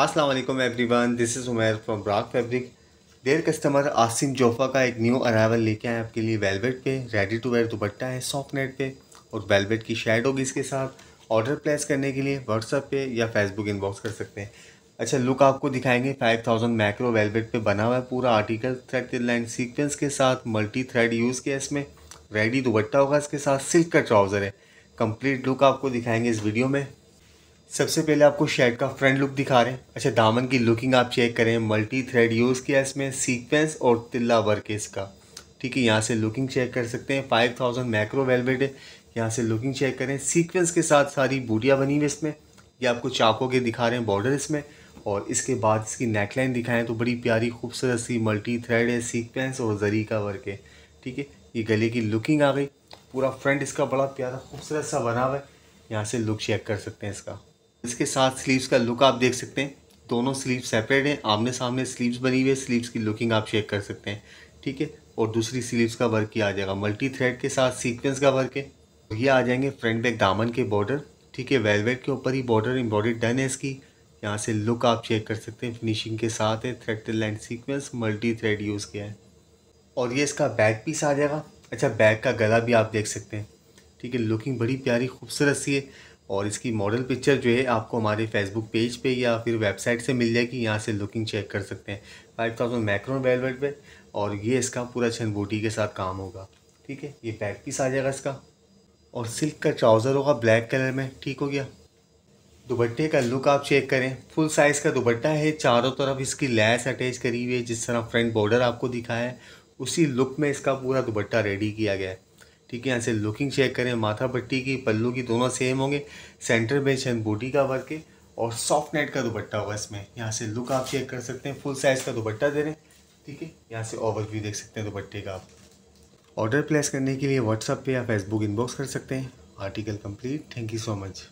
अस्सलाम वालेकुम everyone this is Umer from ब्राक फैब्रिक देयर कस्टमर आसिम जोफा का एक न्यू अरावल लेके आए आपके लिए वेलवेट पे रेडी टू वेयर दुपट्टा है सॉफ्ट नेट पे और वेलवेट की शेड होगी इसके साथ ऑर्डर प्लेस करने के लिए व्हाट्सअप पे या फेसबुक इनबॉक्स कर सकते हैं अच्छा लुक आपको दिखाएंगे थाउजेंड मैक्रो वेलवेट पर बना हुआ है पूरा आर्टिकल थ्रेड लाइन सीक्वेंस के साथ मल्टी थ्रेड यूज़ किया इसमें रेडी दुपट्टा होगा इसके साथ सिल्क का ट्राउज़र है कंप्लीट लुक आपको दिखाएंगे इस वीडियो में सबसे पहले आपको शर्ट का फ्रंट लुक दिखा रहे हैं अच्छा दामन की लुकिंग आप चेक करें मल्टी थ्रेड यूज़ किया इसमें सीक्वेंस और तिल्ला वर्क है इसका ठीक है यहाँ से लुकिंग चेक कर सकते हैं फाइव थाउजेंड मैक्रो वेलवेट है यहाँ से लुकिंग चेक करें सीक्वेंस के साथ सारी बूटियाँ बनी हुई इसमें ये आपको चाकों के दिखा रहे हैं बॉर्डर इसमें और इसके बाद इसकी नेकलाइन दिखाएं तो बड़ी प्यारी खूबसूरत सी मल्टी थ्रेड है सीक्वेंस और जरी का वर्क है ठीक है ये गले की लुकिंग आ गई पूरा फ्रंट इसका बड़ा प्यारा खूबसूरत सा बना हुआ है यहाँ से लुक चेक कर सकते हैं इसका इसके साथ स्लीव्स का लुक आप देख सकते हैं दोनों स्लीव सेपरेट हैं आमने सामने स्लीव्स बनी हुई है स्लीव्स की लुकिंग आप चेक कर सकते हैं ठीक है और दूसरी स्लीव्स का वर्क किया जाएगा मल्टी थ्रेड के साथ सीक्वेंस का वर्क है ये आ जाएंगे फ्रंट बैक दामन के बॉर्डर ठीक है वेलवेट के ऊपर ही बॉर्डर एम्ब्रॉयडरी डन है इसकी यहाँ से लुक आप चेक कर सकते हैं फिनिशिंग के साथ है thread land sequence multi thread use किया है और ये इसका बैक पीस आ जाएगा अच्छा बैक का गला भी आप देख सकते हैं ठीक है लुकिंग बड़ी प्यारी खूबसूरत सी है और इसकी मॉडल पिक्चर जो है आपको हमारे फेसबुक पेज पे या फिर वेबसाइट से मिल जाएगी यहाँ से लुकिंग चेक कर सकते हैं फाइव थाउजेंड मैक्रोन वेलवेट पे और ये इसका पूरा छन बूटी के साथ काम होगा ठीक है ये बैक पीस आ जाएगा इसका और सिल्क का ट्राउज़र होगा ब्लैक कलर में ठीक हो गया दुपट्टे का लुक आप चेक करें फुल साइज़ का दुपट्टा है चारों तरफ इसकी लैस अटैच करी हुई है जिस तरह फ्रंट बॉर्डर आपको दिखाया है उसी लुक में इसका पूरा दुपट्टा रेडी किया गया है ठीक है यहाँ से लुकिंग चेक करें माथा पट्टी की पल्लू की दोनों सेम होंगे सेंटर बेंच एंड बूटी का वर्क है और सॉफ्ट नेट का दुपट्टा होगा इसमें यहाँ से लुक आप चेक कर सकते हैं फुल साइज़ का दुपट्टा दे रहे हैं ठीक है यहाँ से ओवर व्यू देख सकते हैं दुपट्टे का आप ऑर्डर प्लेस करने के लिए व्हाट्सअप पे या फेसबुक इनबॉक्स कर सकते हैं article complete thank you so much